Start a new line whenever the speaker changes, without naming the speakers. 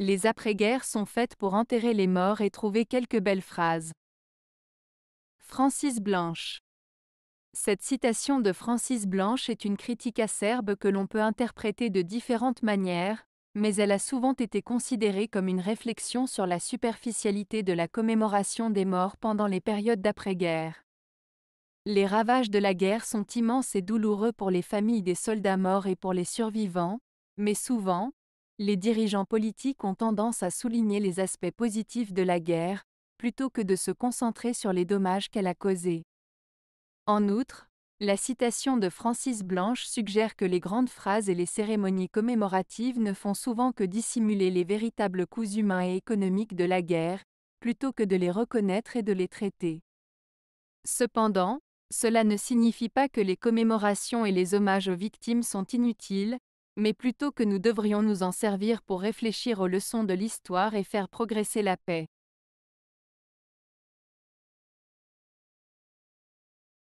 Les après-guerres sont faites pour enterrer les morts et trouver quelques belles phrases. Francis Blanche Cette citation de Francis Blanche est une critique acerbe que l'on peut interpréter de différentes manières, mais elle a souvent été considérée comme une réflexion sur la superficialité de la commémoration des morts pendant les périodes d'après-guerre. Les ravages de la guerre sont immenses et douloureux pour les familles des soldats morts et pour les survivants, mais souvent, les dirigeants politiques ont tendance à souligner les aspects positifs de la guerre, plutôt que de se concentrer sur les dommages qu'elle a causés. En outre, la citation de Francis Blanche suggère que les grandes phrases et les cérémonies commémoratives ne font souvent que dissimuler les véritables coûts humains et économiques de la guerre, plutôt que de les reconnaître et de les traiter. Cependant, cela ne signifie pas que les commémorations et les hommages aux victimes sont inutiles, mais plutôt que nous devrions nous en servir pour réfléchir aux leçons de l'histoire et faire progresser la paix.